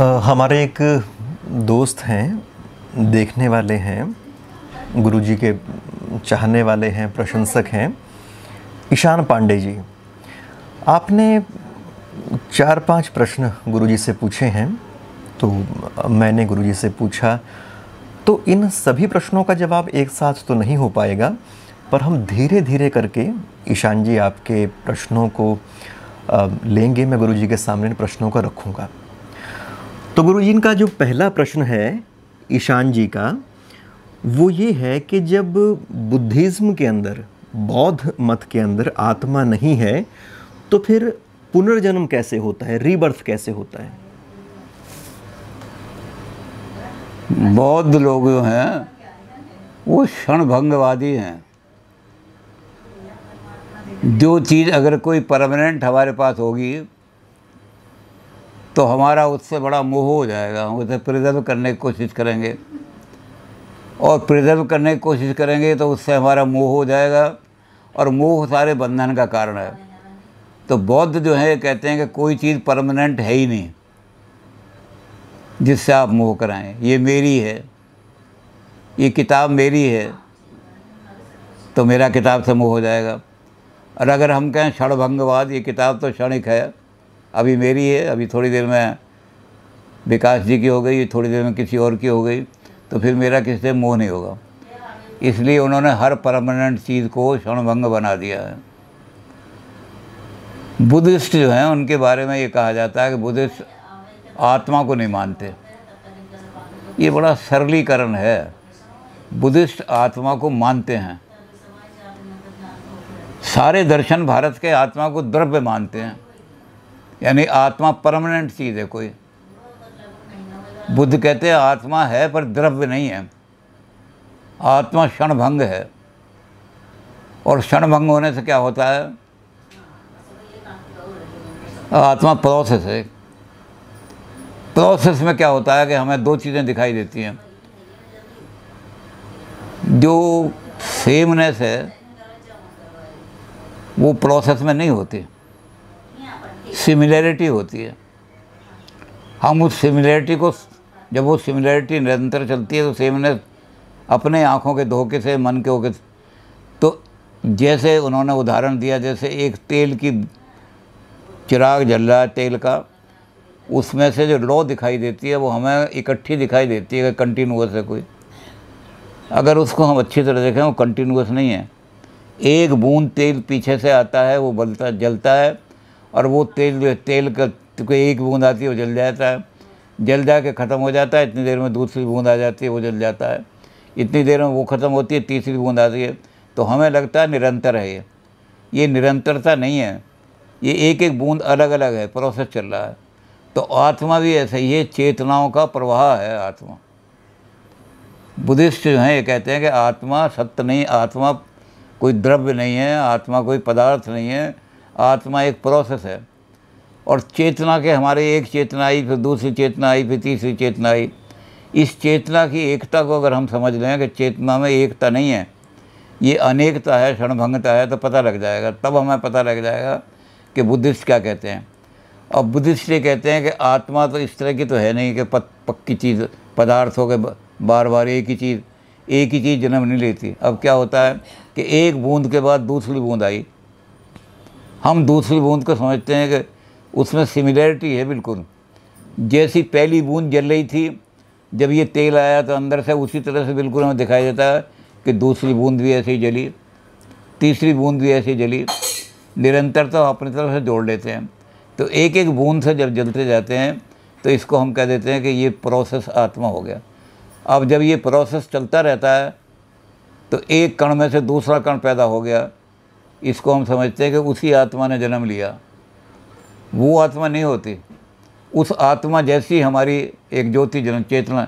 हमारे एक दोस्त हैं देखने वाले हैं गुरुजी के चाहने वाले हैं प्रशंसक हैं ईशान पांडे जी आपने चार पांच प्रश्न गुरुजी से पूछे हैं तो मैंने गुरुजी से पूछा तो इन सभी प्रश्नों का जवाब एक साथ तो नहीं हो पाएगा पर हम धीरे धीरे करके ईशान जी आपके प्रश्नों को लेंगे मैं गुरुजी के सामने प्रश्नों का रखूँगा तो गुरु जी इनका जो पहला प्रश्न है ईशान जी का वो ये है कि जब बुद्धिज़्म के अंदर बौद्ध मत के अंदर आत्मा नहीं है तो फिर पुनर्जन्म कैसे होता है रीबर्थ कैसे होता है बौद्ध लोग जो हैं वो क्षणभंगवादी हैं जो चीज़ अगर कोई परमानेंट हमारे पास होगी तो हमारा उससे बड़ा मोह हो जाएगा हम उसे प्रिजर्व करने की कोशिश करेंगे और प्रिजर्व करने की कोशिश करेंगे तो उससे हमारा मोह हो जाएगा और मोह सारे बंधन का कारण है तो बौद्ध जो है कहते हैं कि कोई चीज़ परमानेंट है ही नहीं जिससे आप मोह कराएं ये मेरी है ये किताब मेरी है तो मेरा किताब से मोह हो जाएगा और अगर हम कहें क्षणभंगवाद ये किताब तो क्षणिक है अभी मेरी है अभी थोड़ी देर में विकास जी की हो गई थोड़ी देर में किसी और की हो गई तो फिर मेरा किसी से मोह नहीं होगा इसलिए उन्होंने हर परमानेंट चीज़ को क्षणभंग बना दिया है बुद्धिस्ट जो हैं उनके बारे में ये कहा जाता है कि बुद्धिस्ट आत्मा को नहीं मानते ये बड़ा सरलीकरण है बुद्धिस्ट आत्मा को मानते हैं सारे दर्शन भारत के आत्मा को द्रव्य मानते हैं यानी आत्मा परमानेंट चीज़ है कोई बुद्ध कहते हैं आत्मा है पर द्रव्य नहीं है आत्मा क्षणभंग है और क्षणभंग होने से क्या होता है आत्मा प्रोसेस है प्रोसेस में क्या होता है कि हमें दो चीज़ें दिखाई देती हैं जो सेमनेस है वो प्रोसेस में नहीं होती सिमिलैरिटी होती है हम उस सिमिलैरिटी को जब वो सिमिलैरिटी निरंतर चलती है तो सेमनेस अपने आँखों के धोखे से मन के होके तो जैसे उन्होंने उदाहरण दिया जैसे एक तेल की चिराग जल रहा है तेल का उसमें से जो लो दिखाई देती है वो हमें इकट्ठी दिखाई देती है कंटिन्यूस है कोई अगर उसको हम अच्छी तरह देखें वो कंटिन्यूस नहीं है एक बूंद तेल पीछे से आता है वो बलता जलता है और वो तेल जो तेल का क्योंकि एक बूंद आती है वो जल जाता है जल जा के ख़त्म हो जाता है इतनी देर में दूसरी बूंद आ जाती है वो जल जाता है इतनी देर में वो ख़त्म होती है तीसरी बूंद आती है तो हमें लगता है निरंतर है ये ये निरंतरता नहीं है ये एक एक बूंद अलग अलग है प्रोसेस चल रहा है तो आत्मा भी ऐसा ही है चेतनाओं का प्रवाह है आत्मा बुद्धिस्ट जो हैं ये कहते हैं कि आत्मा सत्य नहीं आत्मा कोई द्रव्य नहीं है आत्मा कोई पदार्थ नहीं है आत्मा एक प्रोसेस है और चेतना के हमारे एक चेतना आई फिर दूसरी चेतना आई फिर तीसरी चेतना आई इस चेतना की एकता को अगर हम समझ लें कि चेतना में एकता नहीं है ये अनेकता है क्षणभंगता है तो पता लग जाएगा तब हमें पता लग जाएगा कि बुद्धिस्ट क्या कहते हैं और बुद्धिस्ट ये कहते हैं कि आत्मा तो इस तरह की तो है नहीं कि पक्की चीज़ पदार्थ हो के बार बार एक ही चीज़ एक ही चीज़ जन्म नहीं लेती अब क्या होता है कि एक बूंद के बाद दूसरी बूंद आई हम दूसरी बूंद को समझते हैं कि उसमें सिमिलैरिटी है बिल्कुल जैसी पहली बूंद जल रही थी जब ये तेल आया तो अंदर से उसी तरह से बिल्कुल हमें दिखाई देता है कि दूसरी बूंद भी ऐसी जली तीसरी बूंद भी ऐसी जली निरंतर तो अपनी तरफ से जोड़ लेते हैं तो एक एक बूंद से जब जलते जाते हैं तो इसको हम कह देते हैं कि ये प्रोसेस आत्मा हो गया अब जब ये प्रोसेस चलता रहता है तो एक कण में से दूसरा कण पैदा हो गया इसको हम समझते हैं कि उसी आत्मा ने जन्म लिया वो आत्मा नहीं होती उस आत्मा जैसी हमारी एक ज्योति जन्म चेतना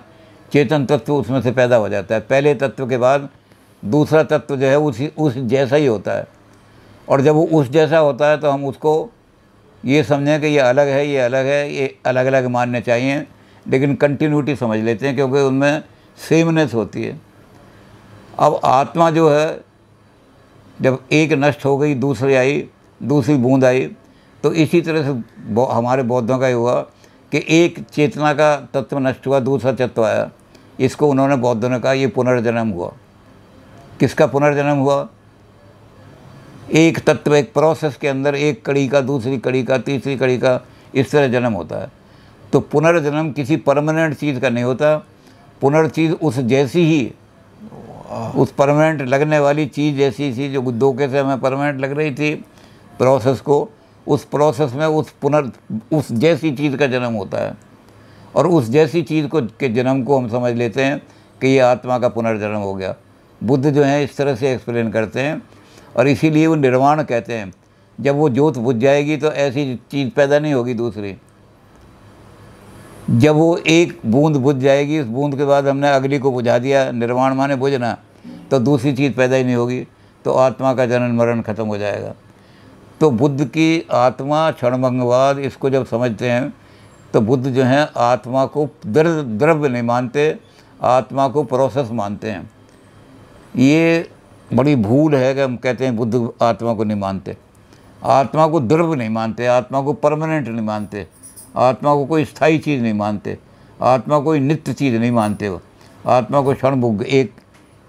चेतन तत्व उसमें से पैदा हो जाता है पहले तत्व के बाद दूसरा तत्व जो है उसी उस जैसा ही होता है और जब वो उस जैसा होता है तो हम उसको ये समझें कि ये अलग है ये अलग है ये अलग अलग मानने चाहिए लेकिन कंटिन्यूटी समझ लेते हैं क्योंकि उनमें सेमनेस होती है अब आत्मा जो है जब एक नष्ट हो गई दूसरी आई दूसरी बूंद आई तो इसी तरह से हमारे बौद्धों का ये हुआ कि एक चेतना का तत्व नष्ट हुआ दूसरा तत्व आया इसको उन्होंने बौद्धों ने कहा ये पुनर्जन्म हुआ किसका पुनर्जन्म हुआ एक तत्व एक प्रोसेस के अंदर एक कड़ी का दूसरी कड़ी का तीसरी कड़ी का इस तरह जन्म होता है तो पुनर्जन्म किसी परमानेंट चीज़ का नहीं होता पुनर्चीज उस जैसी ही उस परमानेंट लगने वाली चीज़ ऐसी थी जो धोखे से हमें परमानेंट लग रही थी प्रोसेस को उस प्रोसेस में उस पुनर् उस जैसी चीज़ का जन्म होता है और उस जैसी चीज़ को के जन्म को हम समझ लेते हैं कि ये आत्मा का पुनर्जन्म हो गया बुद्ध जो है इस तरह से एक्सप्लेन करते हैं और इसीलिए वो निर्वाण कहते हैं जब वो जोत बुझ जाएगी तो ऐसी चीज़ पैदा नहीं होगी दूसरी जब वो एक बूंद बुझ जाएगी उस बूंद के बाद हमने अगली को बुझा दिया निर्वाण माने बुझना तो दूसरी चीज़ पैदा ही नहीं होगी तो आत्मा का जनन मरण खत्म हो जाएगा तो बुद्ध की आत्मा क्षणभंगवाद इसको जब समझते हैं तो बुद्ध जो हैं आत्मा को दृ द्रव्य नहीं मानते आत्मा को प्रोसेस मानते हैं ये बड़ी भूल है कि हम कहते हैं बुद्ध आत्मा को नहीं मानते आत्मा को द्रव्य नहीं मानते आत्मा को परमानेंट नहीं मानते आत्मा को कोई स्थाई चीज़ नहीं मानते आत्मा कोई नित्य चीज़ नहीं मानते वो आत्मा को क्षण भुग एक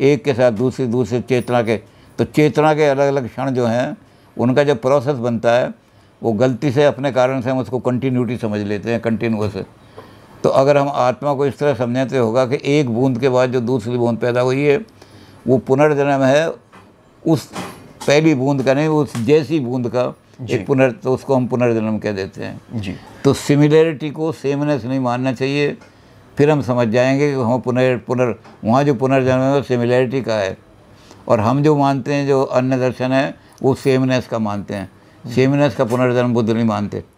एक के साथ दूसरे दूसरे चेतना के तो चेतना के अलग अलग क्षण जो हैं उनका जो प्रोसेस बनता है वो गलती से अपने कारण से हम उसको कंटिन्यूटी समझ लेते हैं कंटिन्यूस तो अगर हम आत्मा को इस तरह समझें तो होगा कि एक बूंद के बाद जो दूसरी बूंद पैदा हुई है वो पुनर्जन्म है उस पहली बूंद का नहीं उस जैसी बूंद का एक पुनर् तो उसको हम पुनर्जन्म कह देते हैं जी तो सिमिलैरिटी को सेमनेस नहीं मानना चाहिए फिर हम समझ जाएंगे कि हम पुनर् पुनर् वहाँ जो पुनर्जन्म है वो सिमिलैरिटी का है और हम जो मानते हैं जो अन्य दर्शन है वो सेमनेस का मानते हैं सेमनेस का पुनर्जन्म बुद्ध नहीं मानते